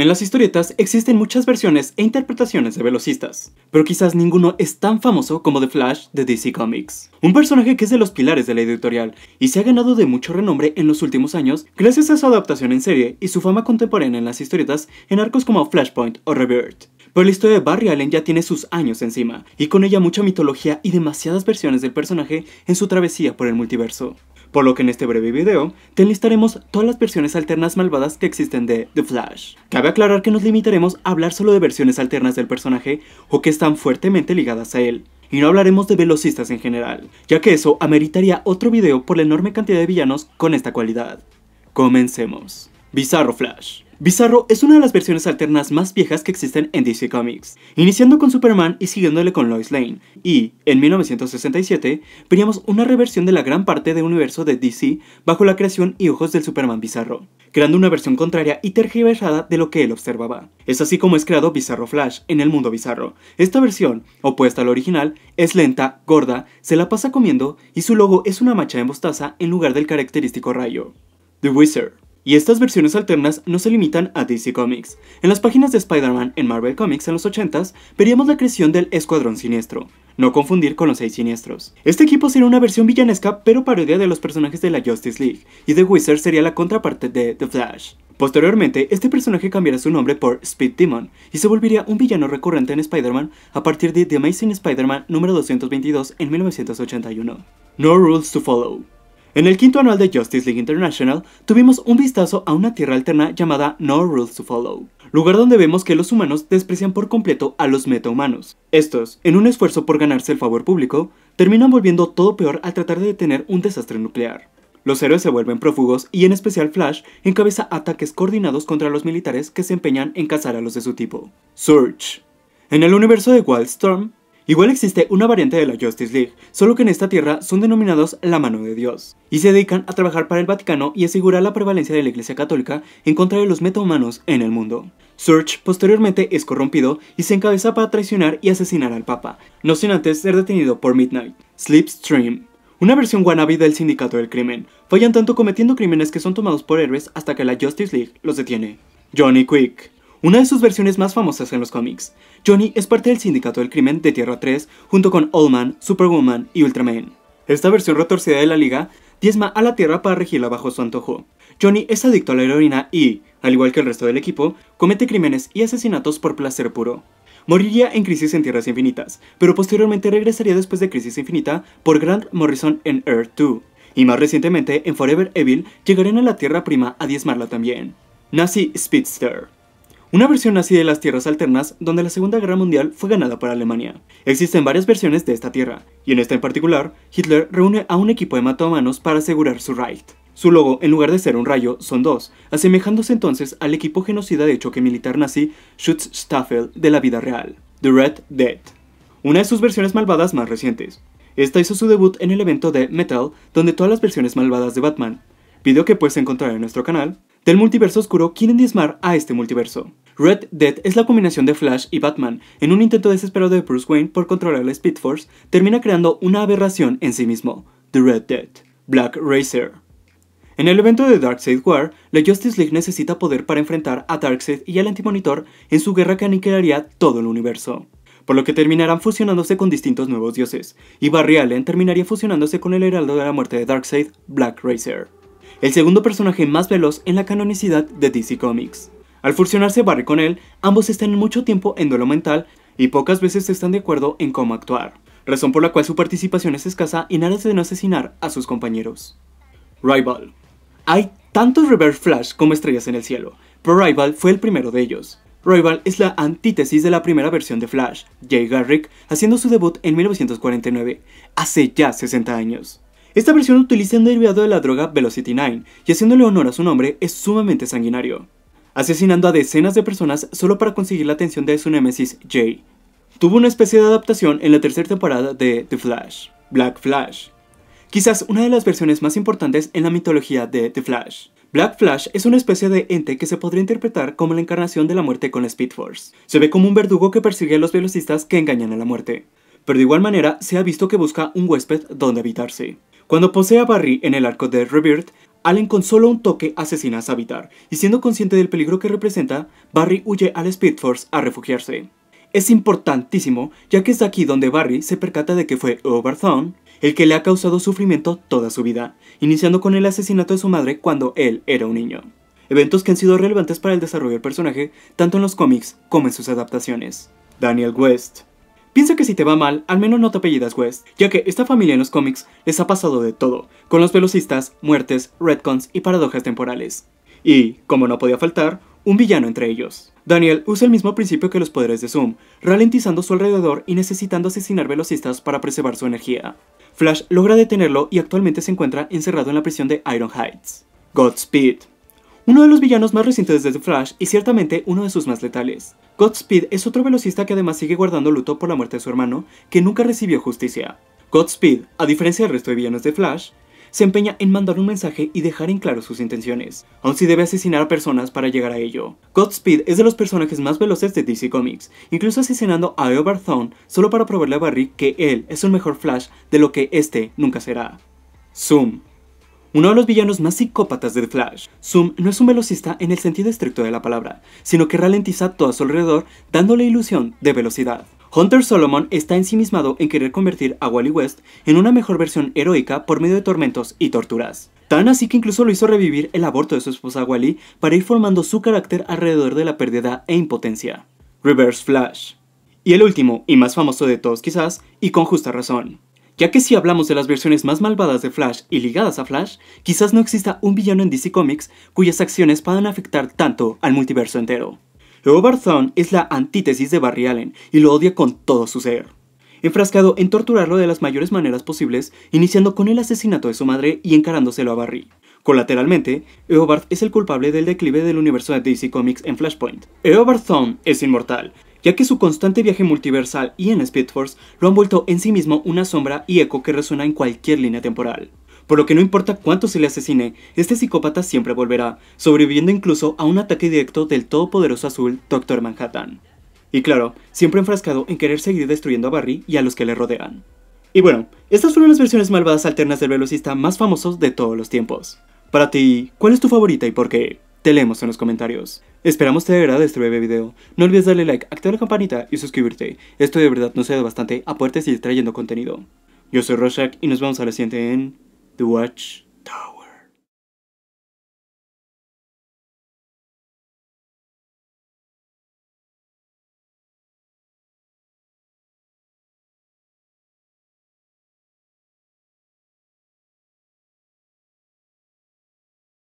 En las historietas existen muchas versiones e interpretaciones de velocistas, pero quizás ninguno es tan famoso como The Flash de DC Comics, un personaje que es de los pilares de la editorial y se ha ganado de mucho renombre en los últimos años gracias a su adaptación en serie y su fama contemporánea en las historietas en arcos como Flashpoint o Rebirth. Pero la historia de Barry Allen ya tiene sus años encima, y con ella mucha mitología y demasiadas versiones del personaje en su travesía por el multiverso por lo que en este breve video te enlistaremos todas las versiones alternas malvadas que existen de The Flash. Cabe aclarar que nos limitaremos a hablar solo de versiones alternas del personaje o que están fuertemente ligadas a él, y no hablaremos de velocistas en general, ya que eso ameritaría otro video por la enorme cantidad de villanos con esta cualidad. Comencemos. Bizarro Flash Bizarro es una de las versiones alternas más viejas que existen en DC Comics, iniciando con Superman y siguiéndole con Lois Lane, y, en 1967, veríamos una reversión de la gran parte del universo de DC bajo la creación y ojos del Superman Bizarro, creando una versión contraria y tergiversada de lo que él observaba. Es así como es creado Bizarro Flash en el mundo bizarro. Esta versión, opuesta al original, es lenta, gorda, se la pasa comiendo y su logo es una macha de mostaza en lugar del característico rayo. The Wizard y estas versiones alternas no se limitan a DC Comics. En las páginas de Spider-Man en Marvel Comics en los 80s, veríamos la creación del Escuadrón Siniestro, no confundir con los Seis Siniestros. Este equipo sería una versión villanesca pero parodia de los personajes de la Justice League, y The Wizard sería la contraparte de The Flash. Posteriormente, este personaje cambiará su nombre por Speed Demon y se volvería un villano recurrente en Spider-Man a partir de The Amazing Spider-Man número 222 en 1981. No Rules to Follow. En el quinto anual de Justice League International, tuvimos un vistazo a una tierra alterna llamada No Rules to Follow, lugar donde vemos que los humanos desprecian por completo a los metahumanos. Estos, en un esfuerzo por ganarse el favor público, terminan volviendo todo peor al tratar de detener un desastre nuclear. Los héroes se vuelven prófugos y en especial Flash encabeza ataques coordinados contra los militares que se empeñan en cazar a los de su tipo. Surge. En el universo de Wildstorm, Igual existe una variante de la Justice League, solo que en esta tierra son denominados la mano de Dios, y se dedican a trabajar para el Vaticano y asegurar la prevalencia de la Iglesia Católica en contra de los metahumanos en el mundo. Search posteriormente es corrompido y se encabeza para traicionar y asesinar al Papa, no sin antes ser detenido por Midnight. Slipstream, una versión wannabe del Sindicato del Crimen, fallan tanto cometiendo crímenes que son tomados por héroes hasta que la Justice League los detiene. Johnny Quick, una de sus versiones más famosas en los cómics. Johnny es parte del Sindicato del Crimen de Tierra 3 junto con Allman, Superwoman y Ultraman. Esta versión retorcida de la Liga diezma a la Tierra para regirla bajo su antojo. Johnny es adicto a la heroína y, al igual que el resto del equipo, comete crímenes y asesinatos por placer puro. Moriría en Crisis en Tierras Infinitas, pero posteriormente regresaría después de Crisis Infinita por Grant Morrison en Earth 2, y más recientemente en Forever Evil llegarían a la Tierra Prima a diezmarla también. Nazi Speedster una versión nazi de las tierras alternas donde la Segunda Guerra Mundial fue ganada por Alemania. Existen varias versiones de esta tierra, y en esta en particular, Hitler reúne a un equipo de matómanos para asegurar su Reich. Su logo, en lugar de ser un rayo, son dos, asemejándose entonces al equipo genocida de choque militar nazi Schutzstaffel de la vida real, The Red Dead, una de sus versiones malvadas más recientes. Esta hizo su debut en el evento de Metal, donde todas las versiones malvadas de Batman, Vídeo que puedes encontrar en nuestro canal, del multiverso oscuro quieren diezmar a este multiverso. Red Dead es la combinación de Flash y Batman. En un intento desesperado de Bruce Wayne por controlar la Speed Force, termina creando una aberración en sí mismo, The Red Dead, Black Racer. En el evento de Darkseid War, la Justice League necesita poder para enfrentar a Darkseid y al Antimonitor en su guerra que aniquilaría todo el universo por lo que terminarán fusionándose con distintos nuevos dioses, y Barry Allen terminaría fusionándose con el Heraldo de la Muerte de Darkseid, Black Racer el segundo personaje más veloz en la canonicidad de DC Comics. Al fusionarse Barry con él, ambos están mucho tiempo en duelo mental y pocas veces están de acuerdo en cómo actuar, razón por la cual su participación es escasa y nada de no asesinar a sus compañeros. Rival. Hay tantos Reverse Flash como estrellas en el cielo, pero Rival fue el primero de ellos. Rival es la antítesis de la primera versión de Flash, Jay Garrick, haciendo su debut en 1949, hace ya 60 años. Esta versión utiliza un derivado de la droga Velocity 9 y haciéndole honor a su nombre es sumamente sanguinario, asesinando a decenas de personas solo para conseguir la atención de su némesis Jay. Tuvo una especie de adaptación en la tercera temporada de The Flash, Black Flash, quizás una de las versiones más importantes en la mitología de The Flash. Black Flash es una especie de ente que se podría interpretar como la encarnación de la muerte con Speed Force. Se ve como un verdugo que persigue a los velocistas que engañan a la muerte, pero de igual manera se ha visto que busca un huésped donde habitarse. Cuando posee a Barry en el arco de Rebirth, Allen con solo un toque asesina a Savitar, y siendo consciente del peligro que representa, Barry huye al Speed Force a refugiarse. Es importantísimo, ya que es aquí donde Barry se percata de que fue Overthorn el que le ha causado sufrimiento toda su vida, iniciando con el asesinato de su madre cuando él era un niño. Eventos que han sido relevantes para el desarrollo del personaje, tanto en los cómics como en sus adaptaciones. Daniel West Piensa que si te va mal, al menos no te apellidas West, ya que esta familia en los cómics les ha pasado de todo, con los velocistas, muertes, retcons y paradojas temporales. Y, como no podía faltar, un villano entre ellos. Daniel usa el mismo principio que los poderes de Zoom, ralentizando su alrededor y necesitando asesinar velocistas para preservar su energía. Flash logra detenerlo y actualmente se encuentra encerrado en la prisión de Iron Heights. Godspeed uno de los villanos más recientes de The Flash y ciertamente uno de sus más letales. Godspeed es otro velocista que además sigue guardando luto por la muerte de su hermano, que nunca recibió justicia. Godspeed, a diferencia del resto de villanos de Flash, se empeña en mandar un mensaje y dejar en claro sus intenciones, aun si debe asesinar a personas para llegar a ello. Godspeed es de los personajes más veloces de DC Comics, incluso asesinando a Eobard Thawne solo para probarle a Barry que él es un mejor Flash de lo que este nunca será. Zoom uno de los villanos más psicópatas de Flash. Zoom no es un velocista en el sentido estricto de la palabra, sino que ralentiza todo a su alrededor, dándole ilusión de velocidad. Hunter Solomon está ensimismado en querer convertir a Wally West en una mejor versión heroica por medio de tormentos y torturas. Tan así que incluso lo hizo revivir el aborto de su esposa Wally para ir formando su carácter alrededor de la pérdida e impotencia. Reverse Flash. Y el último, y más famoso de todos quizás, y con justa razón ya que si hablamos de las versiones más malvadas de Flash y ligadas a Flash, quizás no exista un villano en DC Comics cuyas acciones puedan afectar tanto al multiverso entero. Eobard Thorne es la antítesis de Barry Allen y lo odia con todo su ser. Enfrascado en torturarlo de las mayores maneras posibles, iniciando con el asesinato de su madre y encarándoselo a Barry. Colateralmente, Eobard es el culpable del declive del universo de DC Comics en Flashpoint. Eobard Thawne es inmortal, ya que su constante viaje multiversal y en Speed Force lo han vuelto en sí mismo una sombra y eco que resuena en cualquier línea temporal. Por lo que no importa cuánto se le asesine, este psicópata siempre volverá, sobreviviendo incluso a un ataque directo del todopoderoso azul Dr. Manhattan. Y claro, siempre enfrascado en querer seguir destruyendo a Barry y a los que le rodean. Y bueno, estas fueron las versiones malvadas alternas del velocista más famosos de todos los tiempos. Para ti, ¿cuál es tu favorita y por qué? Te leemos en los comentarios. Esperamos te gustado este breve video. No olvides darle like, activar la campanita y suscribirte. Esto de verdad nos ayuda bastante a poderte seguir trayendo contenido. Yo soy Roshak y nos vemos a la siguiente en The Watch Tower.